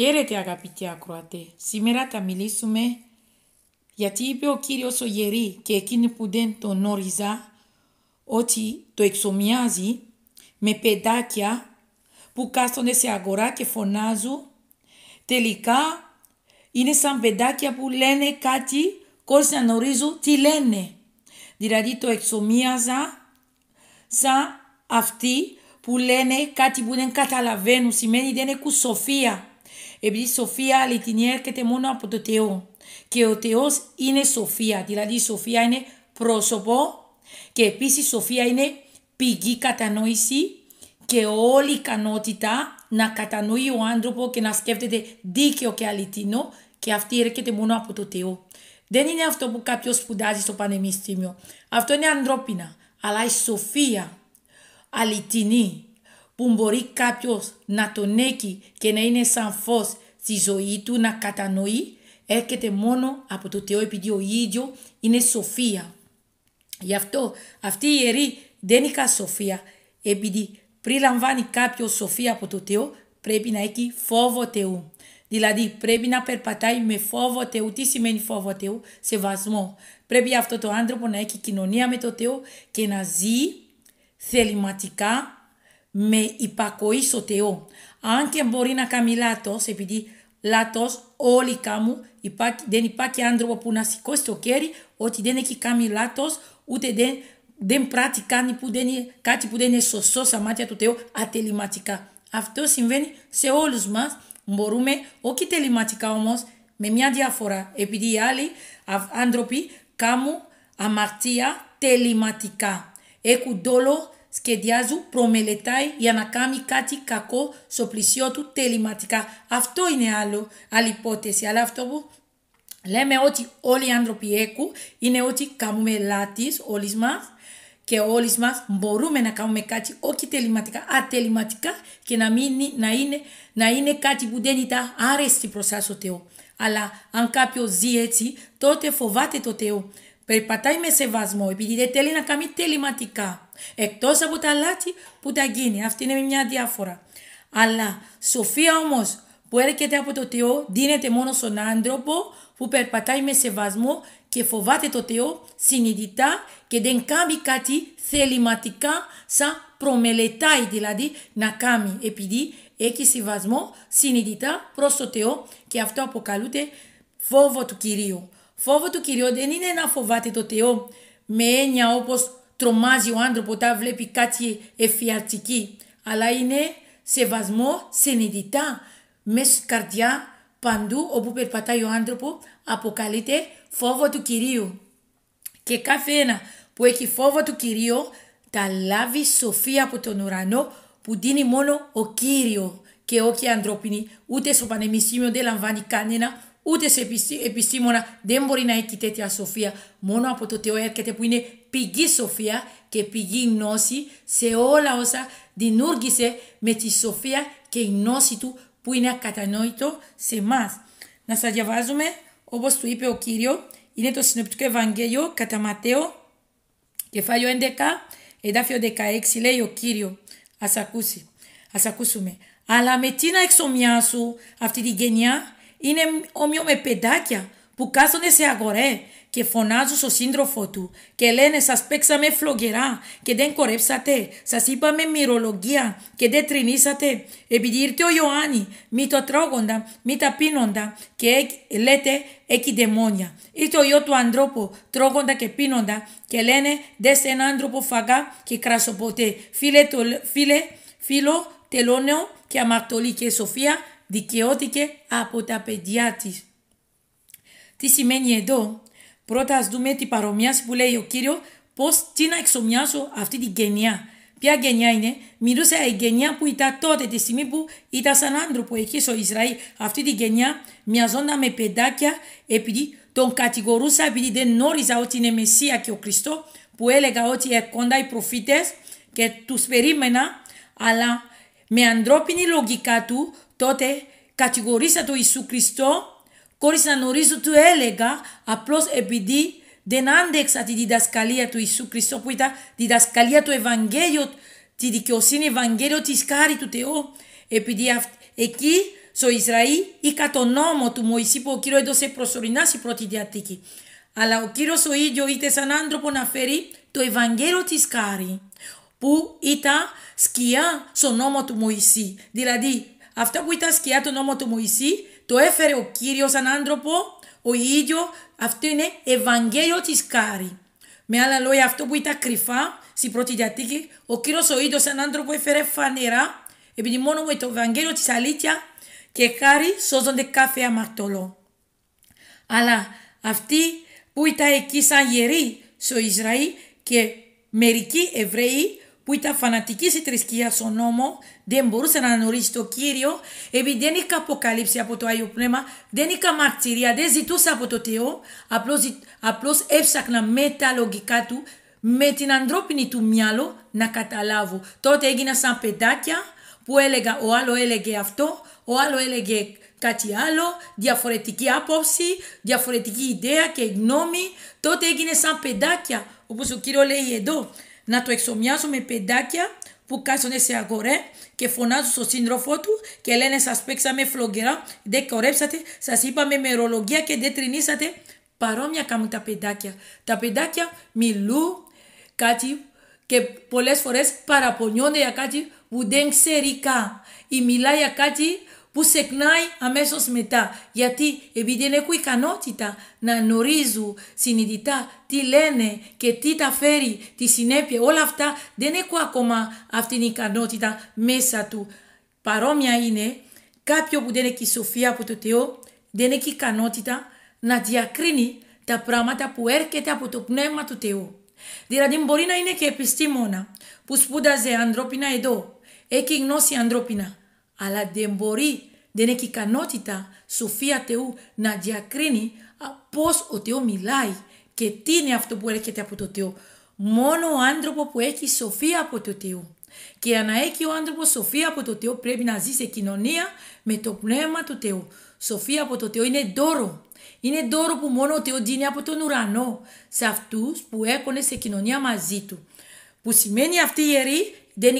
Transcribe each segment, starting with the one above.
Χαίρετε αγαπητοί ακροατέ. Σήμερα θα μιλήσουμε γιατί είπε ο Κύριος ο Γερή και εκείνη που δεν τον όριζα ότι το εξομοιάζει με παιδάκια που κάστονται σε αγορά και φωνάζουν. Τελικά είναι σαν παιδάκια που λένε κάτι χωρίς να γνωρίζουν τι λένε. Δηλαδή το εξομοίαζα σαν αυτοί που λένε κάτι που δεν καταλαβαίνουν, σημαίνει δεν έχουν σοφία επειδή η Σοφία έρχεται μόνο από το Θεό. Και ο Θεός είναι Σοφία, δηλαδή η Σοφία είναι πρόσωπο και επίσης η Σοφία είναι πηγή κατανόηση και όλη η ικανότητα να κατανοεί ο άνθρωπο και να σκέφτεται δίκαιο και αληθινό και αυτή έρχεται μόνο από το Θεό. Δεν είναι αυτό που κάποιος σπουδάζει στο πανεπιστήμιο. Αυτό είναι ανθρώπινα. Αλλά η σοφία αληθινή που μπορεί κάποιος να τον έχει και να είναι σαν φως στη ζωή του να κατανοεί έρχεται μόνο από το Θεό επειδή ο ίδιο είναι σοφία. Γι' αυτό αυτή η ιερή δεν είχα σοφία επειδή πριν λαμβάνει κάποιος σοφία από το Θεό πρέπει να έχει φόβο Θεού. Δηλαδή πρέπει να περπατάει με φόβο Θεού. Τι σημαίνει φόβο Θεού? Σεβασμό. Πρέπει αυτό το άνθρωπο να έχει κοινωνία με το Θεό και να ζει θεληματικά με υπακοή στο Θεό. Αν και μπορεί να κάνει λάθος, επειδή λάθος όλοι κάνουν, δεν υπάρχει άνθρωπο που να σηκώσει το κέρι ότι δεν έχει κάνει λάθος, ούτε δεν, δεν πράττει που δεν, κάτι που δεν είναι σωστό στα μάτια του Θεού ατεληματικά. Αυτό συμβαίνει σε όλους μας. Μπορούμε, όχι τεληματικά όμως, με μια διαφορά. Επειδή οι άλλοι άνθρωποι κάνουν αμαρτία τεληματικά. Έχουν δόλο σχεδιάζουν, προμελετάει για να κάνει κάτι κακό στο πλησιό του τελειματικά. Αυτό είναι άλλο, άλλη υπόθεση. Αλλά αυτό που λέμε ότι όλοι οι άνθρωποι έχουν είναι ότι κάνουμε λάθη όλοι μας και όλοι μας μπορούμε να κάνουμε κάτι όχι τελειματικά, ατελειματικά και να, μην, να, είναι, να είναι κάτι που δεν ήταν άρεστη προς εσά ο Θεό. Αλλά αν κάποιος ζει έτσι, τότε φοβάται το Θεό. Περπατάει με σεβασμό, επειδή δεν θέλει να κάνει τελειματικά. Εκτός από τα λάθη που τα γίνει. Αυτή είναι μια διάφορα. Αλλά σοφία όμως που έρχεται από το Θεό δίνεται μόνο στον άνθρωπο που περπατάει με σεβασμό και φοβάται το Θεό συνειδητά και δεν κάνει κάτι θεληματικά σαν προμελετάει δηλαδή να κάνει επειδή έχει σεβασμό συνειδητά προς το Θεό και αυτό αποκαλούνται φόβο του Κυρίου. Φόβο του Κυρίου δεν είναι να φοβάται το Θεό με έννοια όπως τρομάζει ο άνθρωπο όταν βλέπει κάτι εφιαλτική, αλλά είναι σεβασμό συνειδητά μέσα στην καρδιά παντού όπου περπατάει ο άνθρωπο αποκαλείται φόβο του Κυρίου. Και κάθε ένα που έχει φόβο του Κυρίου τα λάβει σοφία από τον ουρανό που δίνει μόνο ο Κύριο και όχι ανθρώπινοι. ούτε στο πανεπιστήμιο δεν λαμβάνει κανένα ούτε σε επιστήμονα δεν μπορεί να έχει τέτοια σοφία. Μόνο από το Θεό έρχεται που είναι πηγή σοφία και πηγή γνώση σε όλα όσα δημιούργησε με τη σοφία και η γνώση του που είναι ακατανόητο σε εμάς. Να σας διαβάζουμε όπως του είπε ο Κύριος, είναι το συνοπτικό Ευαγγέλιο κατά Ματέο, κεφάλαιο 11, εδάφιο 16 λέει ο Κύριος. Ας ακούσει, ας ακούσουμε. Αλλά με τι να εξομοιάσω αυτή τη γενιά είναι όμοιο με παιδάκια που κάθονται σε αγορές και φωνάζουν στο σύντροφο του και λένε σας παίξαμε φλογερά και δεν κορέψατε, σας είπαμε μυρολογία και δεν τρινήσατε. Επειδή ήρθε ο Ιωάννη, μη το τρώγοντα, μη τα πίνοντα και λέτε έχει δαιμόνια. Ήρθε ο Υιό του ανθρώπου τρώγοντα και πίνοντα και λένε δες έναν άνθρωπο φαγά και κρασοποτέ. Φίλε, φίλε, φίλο, τελώνεο και αμαρτωλή και σοφία δικαιώθηκε από τα παιδιά της. Τι σημαίνει εδώ, πρώτα ας δούμε την παρομοιάση που λέει ο Κύριος, πώς τι να εξομοιάσω αυτή την γενιά. Ποια γενιά είναι, μιλούσε η γενιά που ήταν τότε, τη στιγμή που ήταν σαν άνθρωπο εκεί στο Ισραήλ. Αυτή την γενιά μοιάζονταν με παιδάκια, επειδή τον κατηγορούσα, επειδή δεν γνώριζα ότι είναι Μεσσία και ο Χριστός, που έλεγα ότι έρχονταν οι προφήτες και τους περίμενα, αλλά με ανθρώπινη λογικά του τότε κατηγορήσα το Ιησού Χριστό χωρίς να γνωρίζω του έλεγα απλώς επειδή δεν άντεξα τη διδασκαλία του Ιησού Χριστό που ήταν διδασκαλία του Ευαγγέλιο, τη δικαιοσύνη Ευαγγέλιο της Κάρη του Θεού επειδή αυ... εκεί στο Ισραήλ είχα το νόμο του Μωυσή που ο Κύριος έδωσε προσωρινά στην πρώτη διατήκη. Αλλά ο Κύριος ο ίδιος είτε σαν άνθρωπο να φέρει το Ευαγγέλιο της Κάρη που ήταν σκιά στο νόμο του Μωυσή. Δηλαδή αυτό που ήταν σκιά το νόμο του Μωυσή, το έφερε ο Κύριος σαν άνθρωπο, ο ίδιο, αυτό είναι Ευαγγέλιο της Κάρη. Με άλλα λόγια, αυτό που ήταν κρυφά στην πρώτη διατήκη, ο Κύριος ο ίδιος σαν άνθρωπο έφερε φανερά, επειδή μόνο με το Ευαγγέλιο της αλήθεια και χάρη σώζονται κάθε αμαρτωλό. Αλλά αυτοί που ήταν εκεί σαν γεροί στο Ισραήλ και μερικοί Εβραίοι που ήταν φανατική στη θρησκεία στον νόμο, δεν μπορούσε να γνωρίσει το κύριο, επειδή δεν είχα αποκαλύψει από το Άγιο Πνεύμα, δεν είχα μαρτυρία, δεν ζητούσα από το Θεό, απλώς, έψαχνα με τα λογικά του, με την ανθρώπινη του μυαλό να καταλάβω. Τότε έγινα σαν παιδάκια που έλεγα, ο άλλο έλεγε αυτό, ο άλλο έλεγε κάτι άλλο, διαφορετική άποψη, διαφορετική ιδέα και γνώμη. Τότε έγινε σαν παιδάκια, όπως ο κύριος λέει εδώ να το εξομοιάζω με παιδάκια που κάζονται σε αγορέ και φωνάζουν στον σύντροφό του και λένε σας παίξαμε φλογγερά, δεν κορέψατε, σας είπαμε μερολογία και δεν τρινήσατε. Παρόμοια κάνουν τα παιδάκια. Τα παιδάκια μιλούν κάτι και πολλές φορές παραπονιώνται για κάτι που δεν ξέρει καν ή μιλάει για κάτι που σεκνάει αμέσως μετά. Γιατί επειδή δεν έχω ικανότητα να γνωρίζω συνειδητά τι λένε και τι τα φέρει τη συνέπεια, όλα αυτά δεν έχω ακόμα αυτήν την ικανότητα μέσα του. Παρόμοια είναι κάποιο που δεν έχει σοφία από το Θεό, δεν έχει ικανότητα να διακρίνει τα πράγματα που έρχεται από το πνεύμα του Θεού. Δηλαδή μπορεί να είναι και επιστήμονα που σπούδαζε ανθρώπινα εδώ, έχει γνώση ανθρώπινα, αλλά δεν μπορεί δεν έχει ικανότητα, σοφία Θεού να διακρίνει πώς ο Θεός μιλάει και τι είναι αυτό που έρχεται από το Θεό. Μόνο ο άνθρωπο που έχει σοφία από το Θεό. Και για να έχει ο άνθρωπος σοφία από το Θεό πρέπει να ζει σε κοινωνία με το πνεύμα του Θεού. Σοφία από το Θεό είναι δώρο. Είναι δώρο που μόνο ο Θεός δίνει από τον ουρανό σε αυτούς που έχουν σε κοινωνία μαζί του. Που σημαίνει αυτή η ιερή δεν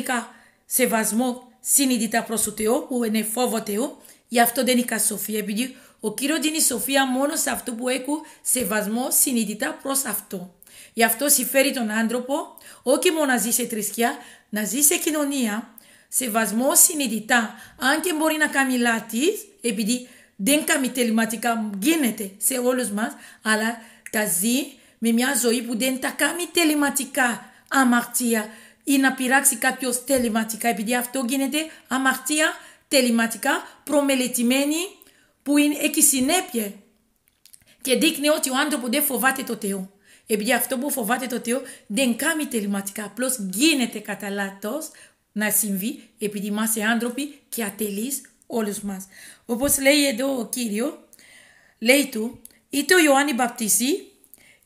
σεβασμό συνειδητά προς το Θεό, που είναι φόβο Θεό, γι' αυτό δεν είχα σοφία, επειδή ο Κύριος δίνει σοφία μόνο σε αυτό που έχουν σεβασμό συνειδητά προς αυτό. Γι' αυτό συμφέρει τον άνθρωπο, όχι μόνο να ζει σε θρησκεία, να ζει σε κοινωνία, σεβασμό συνειδητά, αν και μπορεί να κάνει λάθης, επειδή δεν κάνει τελειωματικά γίνεται σε όλους μας, αλλά τα ζει με μια ζωή που δεν τα κάνει τελειωματικά αμαρτία, ή να πειράξει κάποιος τεληματικά, επειδή αυτό γίνεται αμαρτία τεληματικά προμελετημένη που είναι, έχει συνεπειε και δείχνει ότι ο άνθρωπο δεν φοβάται το Θεό. Επειδή αυτό που φοβάται το Θεό δεν κάνει τελματικά, απλώς γίνεται κατά λάθο να συμβεί, επειδή είμαστε άνθρωποι και ατελείς όλους μας. Όπως λέει εδώ ο κύριος, λέει του, είτε ο Ιωάννη Μπαπτιστή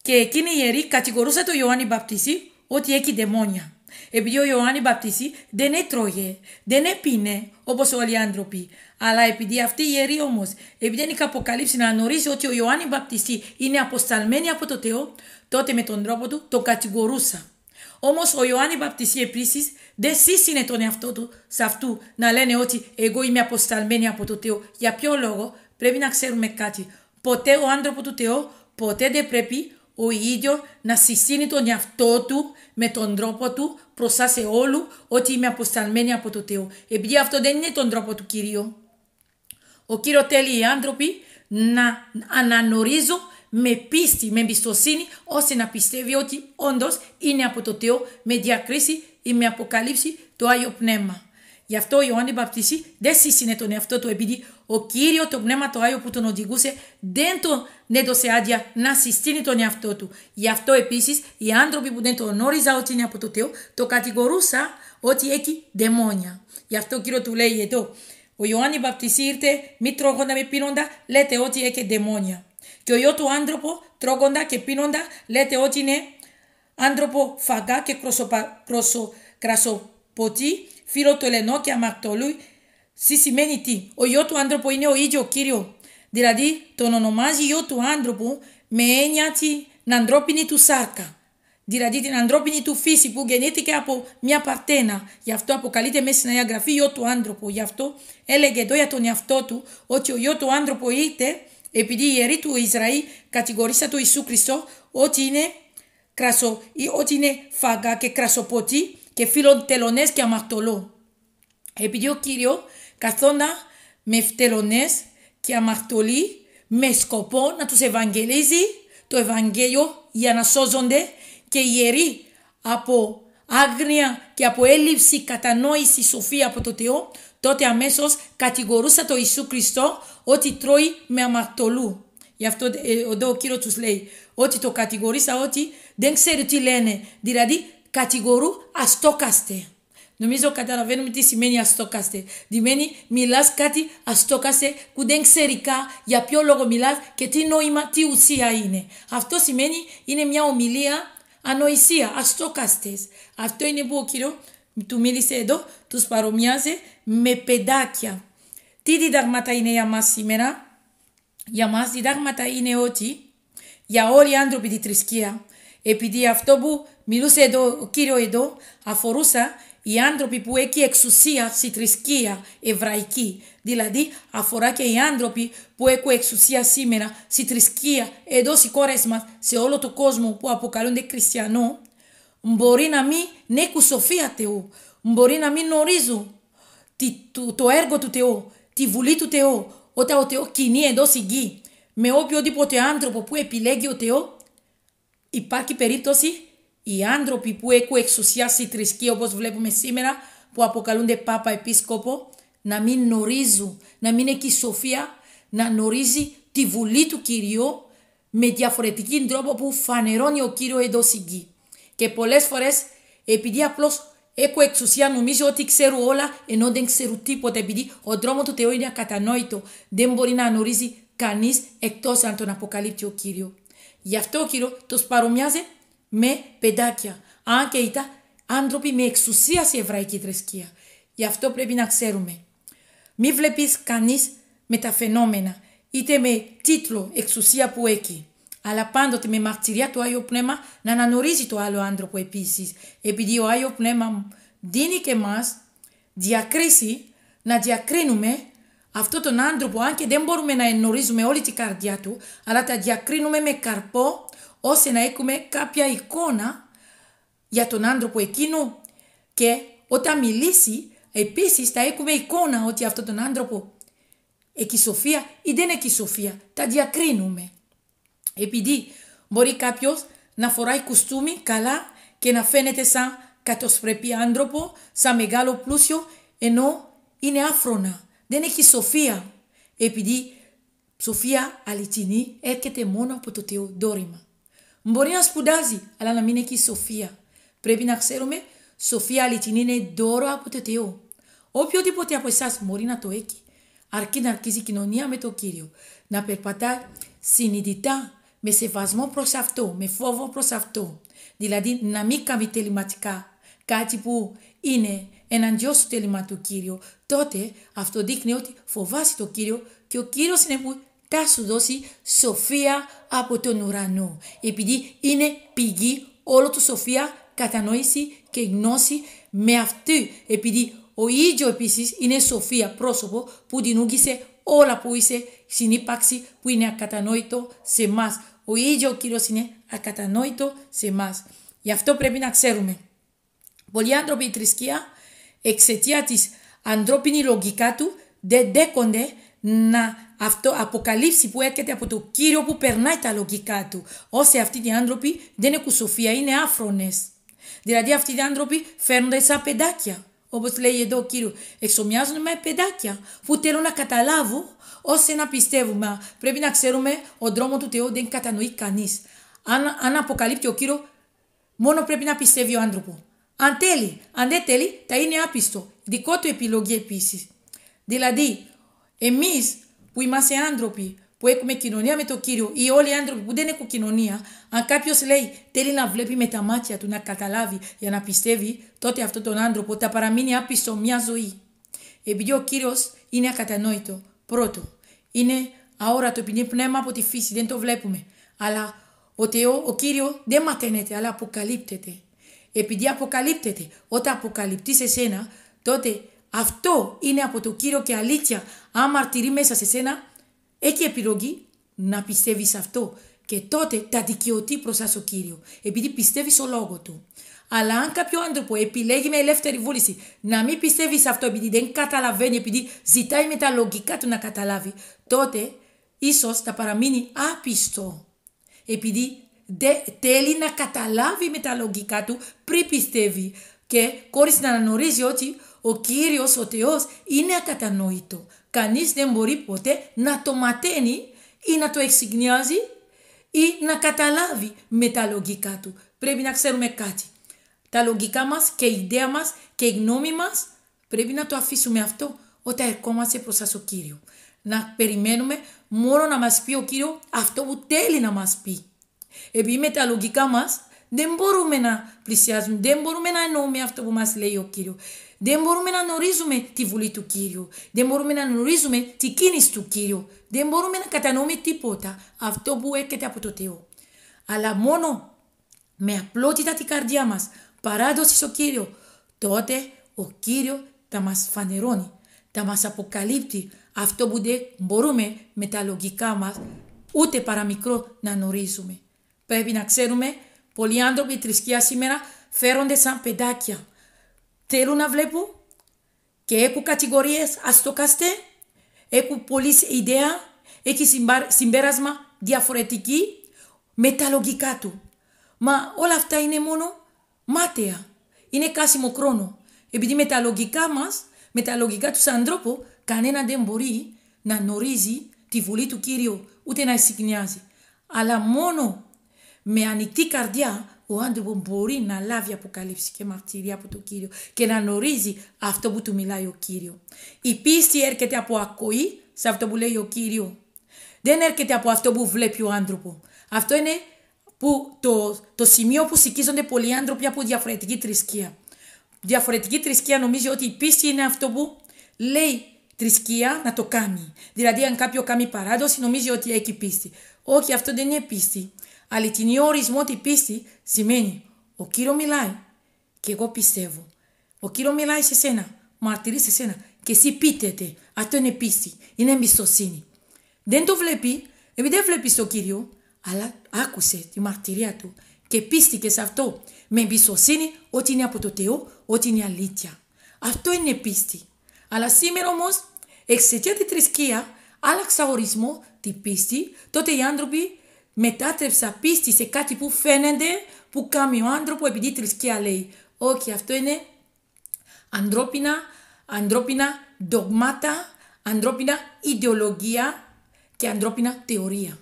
και εκεινη η ιεροί κατηγορουσε τον Ιωάννη Μπαπτιστή ότι έχει δαιμόνια. Επειδή ο Ιωάννη Μπαπτιστή δεν έτρωγε, δεν έπινε όπως όλοι οι άνθρωποι. Αλλά επειδή αυτή η ιερή όμως, επειδή δεν είχε αποκαλύψει να γνωρίζει ότι ο Ιωάννη Μπαπτιστή είναι αποσταλμένη από το Θεό, τότε με τον τρόπο του το κατηγορούσα. Όμως ο Ιωάννη Βαπτιστή επίσης δεν σύσυνε τον εαυτό του σε αυτού να λένε ότι εγώ είμαι αποσταλμένη από το Θεό. Για ποιο λόγο πρέπει να ξέρουμε κάτι. Ποτέ ο άνθρωπο του Θεό ποτέ δεν πρέπει ο ίδιος να συστήνει τον εαυτό του με τον τρόπο του προσά σε όλου ότι είμαι αποσταλμένη από το Θεό. Επειδή αυτό δεν είναι τον τρόπο του Κυρίου. Ο Κύριος θέλει οι άνθρωποι να αναγνωρίζουν με πίστη, με εμπιστοσύνη, ώστε να πιστεύει ότι όντως είναι από το Θεό με διακρίση ή με αποκαλύψει το Άγιο Πνεύμα. Γι' αυτό ο Ιωάννη Μπαπτιστή δεν σύστηνε τον εαυτό του επειδή ο Κύριος το Πνεύμα το Άγιο που τον οδηγούσε δεν τον έδωσε άδεια να συστήνει τον εαυτό του. Γι' αυτό επίσης οι άνθρωποι που δεν τον γνώριζαν ότι είναι από το Θεό το κατηγορούσαν ότι έχει δαιμόνια. Γι' αυτό ο Κύριος του λέει εδώ ο Ιωάννη Μπαπτιστή ήρθε μη τρώγοντα με πίνοντα λέτε ότι έχει δαιμόνια. Και ο ιό του άνθρωπο τρώγοντα και πίνοντα λέτε ότι είναι άνθρωπο φαγά και κρασοποτή φίλο του Ελενό και αμαρτωλού, σι σημαίνει τι. Ο γιο του άνθρωπου είναι ο ίδιο κύριο. Δηλαδή τον ονομάζει γιο του άνθρωπου με έννοια την ανθρώπινη του σάρκα. Δηλαδή την ανθρώπινη του φύση που γεννήθηκε από μια παρτένα. Γι' αυτό αποκαλείται μέσα στην Αγγραφή γιο του άνθρωπου. Γι' αυτό έλεγε εδώ για τον εαυτό του ότι ο γιο του άνθρωπου ήρθε επειδή οι ιεροί του Ισραήλ κατηγορήσαν τον Ιησού Χριστό ότι είναι, κρασο, ότι είναι φάγα και κρασοποτή και φιλοτελωνές και αμαρτωλό. Επειδή ο Κύριος καθόνα με φτελωνές και αμαρτωλοί με σκοπό να τους ευαγγελίζει το Ευαγγέλιο για να σώζονται και ιεροί από άγνοια και από έλλειψη κατανόησης σοφή από το Θεό, τότε αμέσως κατηγορούσα το Ιησού Χριστό ότι τρώει με αμαρτωλού. Γι' αυτό ε, εδώ ο Κύριος τους λέει ότι το κατηγορήσα ότι δεν ξέρει τι λένε. Δηλαδή κατηγορού αστόκαστε. Νομίζω καταλαβαίνουμε τι σημαίνει αστόκαστε. Δημένει μιλάς κάτι αστόκαστε που δεν ξέρει κα, για ποιο λόγο μιλάς και τι νόημα, τι ουσία είναι. Αυτό σημαίνει είναι μια ομιλία ανοησία, αστόκαστες. Αυτό είναι που ο κύριος του μίλησε εδώ, τους παρομοιάζει με παιδάκια. Τι διδάγματα είναι για μας σήμερα. Για μας διδάγματα είναι ότι για όλοι οι άνθρωποι τη θρησκεία επειδή αυτό που μιλούσε εδώ, ο κύριο εδώ αφορούσε οι άνθρωποι που έχει εξουσία στη θρησκεία εβραϊκή. Δηλαδή αφορά και οι άνθρωποι που έχουν εξουσία σήμερα στη θρησκεία εδώ στις κόρες μας, σε όλο τον κόσμο που αποκαλούνται χριστιανό, μπορεί να μην έχουν σοφία Θεού, μπορεί να μην γνωρίζουν το, έργο του Θεού, τη βουλή του Θεού, όταν ο Θεός κινεί εδώ στη γη, με οποιοδήποτε άνθρωπο που επιλέγει ο Θεός, Υπάρχει περίπτωση οι άνθρωποι που έχουν εξουσιάσει θρησκεία όπως βλέπουμε σήμερα που αποκαλούνται Πάπα Επίσκοπο να μην γνωρίζουν, να μην έχει σοφία να γνωρίζει τη βουλή του Κυρίου με διαφορετική τρόπο που φανερώνει ο Κύριο εδώ συγκεί. Και πολλές φορές, επειδή απλώς έχω εξουσία νομίζω ότι ξέρω όλα ενώ δεν ξέρω τίποτα επειδή ο δρόμο του Θεού είναι ακατανόητο. Δεν μπορεί να γνωρίζει κανείς εκτός αν τον αποκαλύπτει ο Κύριος. Γι' αυτό ο κύριο του παρομοιάζει με παιδάκια, Αν και ήταν άνθρωποι με εξουσία σε εβραϊκή θρησκεία. Γι' αυτό πρέπει να ξέρουμε. Μη βλέπεις κανείς με τα φαινόμενα, είτε με τίτλο εξουσία που έχει. Αλλά πάντοτε με μαρτυρία του Άγιο Πνεύμα να αναγνωρίζει το άλλο άνθρωπο επίσης. Επειδή ο Άγιο Πνεύμα δίνει και μας διακρίσει να διακρίνουμε Αυτόν τον άνθρωπο, αν και δεν μπορούμε να ενορίζουμε όλη την καρδιά του, αλλά τα διακρίνουμε με καρπό ώστε να έχουμε κάποια εικόνα για τον άνθρωπο εκείνο και όταν μιλήσει επίσης θα έχουμε εικόνα ότι αυτόν τον άνθρωπο έχει σοφία ή δεν έχει σοφία. Τα διακρίνουμε. Επειδή μπορεί κάποιος να φοράει κουστούμι καλά και να φαίνεται σαν κατοσπρεπή άνθρωπο, σαν μεγάλο πλούσιο, ενώ είναι άφρονα. Δεν έχει σοφία. Επειδή σοφία αληθινή έρχεται μόνο από το Θεό δόρημα. Μπορεί να σπουδάζει, αλλά να μην έχει σοφία. Πρέπει να ξέρουμε, σοφία αληθινή είναι δώρο από το Θεό. Οποιοδήποτε από εσάς μπορεί να το έχει, αρκεί να αρχίσει η κοινωνία με το κύριο. Να περπατά συνειδητά, με σεβασμό προς αυτό, με φόβο προς αυτό. Δηλαδή να μην κάνει τελειματικά κάτι που είναι εναντιό στο τέλημα του Κύριου, τότε αυτό δείχνει ότι φοβάσει το Κύριο και ο Κύριος είναι που θα σου δώσει σοφία από τον ουρανό, επειδή είναι πηγή όλο του σοφία, κατανόηση και γνώση με αυτή, επειδή ο ίδιος επίσης είναι σοφία πρόσωπο που δημιούργησε όλα που είσαι στην ύπαρξη που είναι ακατανόητο σε εμά. Ο ίδιος ο Κύριος είναι ακατανόητο σε εμά. Γι' αυτό πρέπει να ξέρουμε Πολλοί άνθρωποι η θρησκεία εξαιτία της ανθρώπινη λογικά του δεν δέκονται να αυτό αποκαλύψει που έρχεται από το κύριο που περνάει τα λογικά του. Όσοι αυτοί οι άνθρωποι δεν έχουν σοφία, είναι άφρονες. Δηλαδή αυτοί οι άνθρωποι φέρνονται σαν παιδάκια. Όπως λέει εδώ ο κύριος, εξομοιάζουν με παιδάκια που θέλουν να καταλάβουν όσοι να πιστεύουμε. Πρέπει να ξέρουμε ο δρόμος του Θεού δεν κατανοεί κανείς. Αν, αν αποκαλύπτει ο κύριος, μόνο πρέπει να πιστεύει ο άνθρωπος. Αν τέλει, αν δεν τέλει, θα είναι άπιστο. Δικό του επιλογή επίσης. Δηλαδή, εμείς που είμαστε άνθρωποι, που έχουμε κοινωνία με τον κύριο, ή όλοι οι άνθρωποι που δεν έχουν κοινωνία, αν κάποιος λέει θέλει να βλέπει με τα μάτια του, να καταλάβει για να πιστεύει, τότε αυτόν τον άνθρωπο θα παραμείνει άπιστο μια ζωή. Επειδή ο κύριος είναι ακατανόητο. Πρώτο, είναι αόρατο επειδή είναι πνεύμα από τη φύση, δεν το βλέπουμε. Αλλά ο Θεό, ο κύριο δεν μαθαίνεται, αλλά αποκαλύπτεται επειδή αποκαλύπτεται. Όταν αποκαλυπτείς σε σένα, τότε αυτό είναι από το κύριο και αλήθεια. Αν μαρτυρεί μέσα σε σένα, έχει επιλογή να πιστεύεις αυτό. Και τότε τα δικαιωθεί προ ο κύριος, επειδή πιστεύεις στο λόγο του. Αλλά αν κάποιο άνθρωπο επιλέγει με ελεύθερη βούληση να μην πιστεύει σε αυτό επειδή δεν καταλαβαίνει, επειδή ζητάει με τα λογικά του να καταλάβει, τότε ίσως θα παραμείνει άπιστο. Επειδή θέλει να καταλάβει με τα λογικά του πριν πιστεύει και χωρίς να αναγνωρίζει ότι ο Κύριος, ο Θεός είναι ακατανόητο. Κανείς δεν μπορεί ποτέ να το μαθαίνει ή να το εξηγνιάζει ή να καταλάβει με τα λογικά του. Πρέπει να ξέρουμε κάτι. Τα λογικά μας και η ιδέα μας και η γνώμη μας πρέπει να το αφήσουμε αυτό όταν ερχόμαστε προς σας ο Κύριος. Να περιμένουμε μόνο να μας πει ο Κύριος αυτό που θέλει να μας πει. Επειδή με τα λογικά μας δεν μπορούμε να πλησιάζουμε, δεν μπορούμε να εννοούμε αυτό που μας λέει ο Κύριος, Δεν μπορούμε να γνωρίζουμε τη βουλή του Κύριου. Δεν μπορούμε να γνωρίζουμε τη κίνηση του Κύριου. Δεν μπορούμε να κατανοούμε τίποτα αυτό που έρχεται από το Θεό. Αλλά μόνο με απλότητα την καρδιά μας, παράδοση στο Κύριο, τότε ο Κύριος θα μας φανερώνει, θα μας αποκαλύπτει αυτό που δεν μπορούμε με τα λογικά μας ούτε παραμικρό να γνωρίζουμε. Πρέπει να ξέρουμε, πολλοί άνθρωποι θρησκείας σήμερα φέρονται σαν παιδάκια. Θέλουν να βλέπουν και έχουν κατηγορίες, αστοκάστε, έχουν πολλή ιδέα, έχει συμπέρασμα διαφορετική με τα λογικά του. Μα όλα αυτά είναι μόνο μάταια. Είναι κάσιμο χρόνο. Επειδή με τα λογικά μας, με τα λογικά τους ανθρώπου, κανένα δεν μπορεί να γνωρίζει τη βουλή του Κύριου, ούτε να συγκνιάζει. Αλλά μόνο με ανοιχτή καρδιά ο άνθρωπος μπορεί να λάβει αποκαλύψη και μαρτυρία από το Κύριο και να γνωρίζει αυτό που του μιλάει ο Κύριος. Η πίστη έρχεται από ακοή σε αυτό που λέει ο Κύριος. Δεν έρχεται από αυτό που βλέπει ο άνθρωπος. Αυτό είναι που το, το σημείο που σηκίζονται πολλοί άνθρωποι από διαφορετική θρησκεία. Διαφορετική θρησκεία νομίζει ότι η πίστη είναι αυτό που λέει θρησκεία να το κάνει. Δηλαδή, αν κάποιος κάνει παράδοση, νομίζει ότι έχει πίστη. Όχι, αυτό δεν είναι πίστη αληθινή ορισμό τη πίστη σημαίνει ο Κύριο μιλάει και εγώ πιστεύω. Ο Κύριο μιλάει σε σένα, μαρτυρεί σε σένα και εσύ πείτε Αυτό είναι πίστη, είναι εμπιστοσύνη. Δεν το βλέπει, επειδή δεν βλέπεις τον Κύριο, αλλά άκουσε τη μαρτυρία του και πίστηκες σε αυτό με εμπιστοσύνη ότι είναι από το Θεό, ότι είναι αλήθεια. Αυτό είναι πίστη. Αλλά σήμερα όμως, εξαιτία της θρησκείας, άλλαξα ορισμό τη πίστη, τότε οι άνθρωποι μετάτρεψα πίστη σε κάτι που φαίνεται που κάνει ο άνθρωπο επειδή θρησκεία λέει. Όχι, αυτό είναι ανθρώπινα, ανθρώπινα δογμάτα, ανθρώπινα ιδεολογία και ανθρώπινα θεωρία.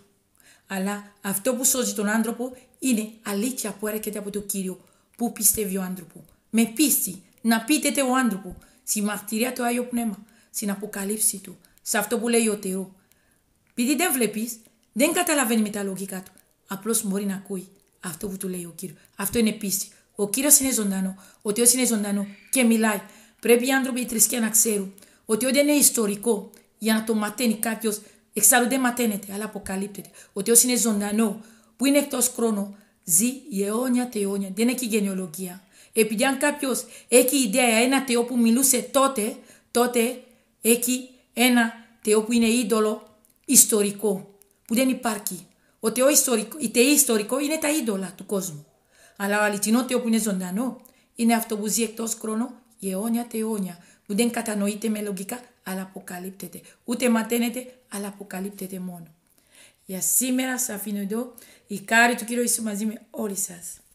Αλλά αυτό που σώζει τον άνθρωπο είναι αλήθεια που έρχεται από το Κύριο, που πιστεύει ο άνθρωπο. Με πίστη, να πείτε ο άνθρωπο, στη μαρτυρία του Άγιο Πνεύμα, στην αποκαλύψη του, σε αυτό που λέει ο Θεός. Επειδή δεν βλέπεις, δεν καταλαβαίνει με τα λογικά του. Απλώς μπορεί να ακούει αυτό που του λέει ο κύριος. Αυτό είναι πίστη. Ο κύριος είναι ζωντανό. Ο Θεό είναι ζωντανό και μιλάει. Πρέπει οι άνθρωποι η θρησκεία να ξέρουν ότι δεν είναι ιστορικό για να το μαθαίνει κάποιος. Εξάλλου δεν μαθαίνεται, αλλά αποκαλύπτεται. Ο Θεό είναι ζωντανό που είναι εκτός χρόνου. Ζει η αιώνια και αιώνια. Δεν έχει γενεολογία. Επειδή αν κάποιος έχει ιδέα για ένα Θεό που μιλούσε τότε, τότε έχει ένα Θεό που είναι είδωλο ιστορικό που δεν υπάρχει. Ο ιστορικό, η ιστορικό είναι τα είδωλα του κόσμου. Αλλά ο αληθινό Θεό που είναι ζωντανό είναι αυτό που ζει εκτός χρόνου η αιώνια αιώνια, που δεν κατανοείται με λογικά, αλλά αποκαλύπτεται. Ούτε μαθαίνεται, αλλά αποκαλύπτεται μόνο. Για σήμερα σας αφήνω εδώ η κάρη του Κύριου Ιησού μαζί με όλοι σας.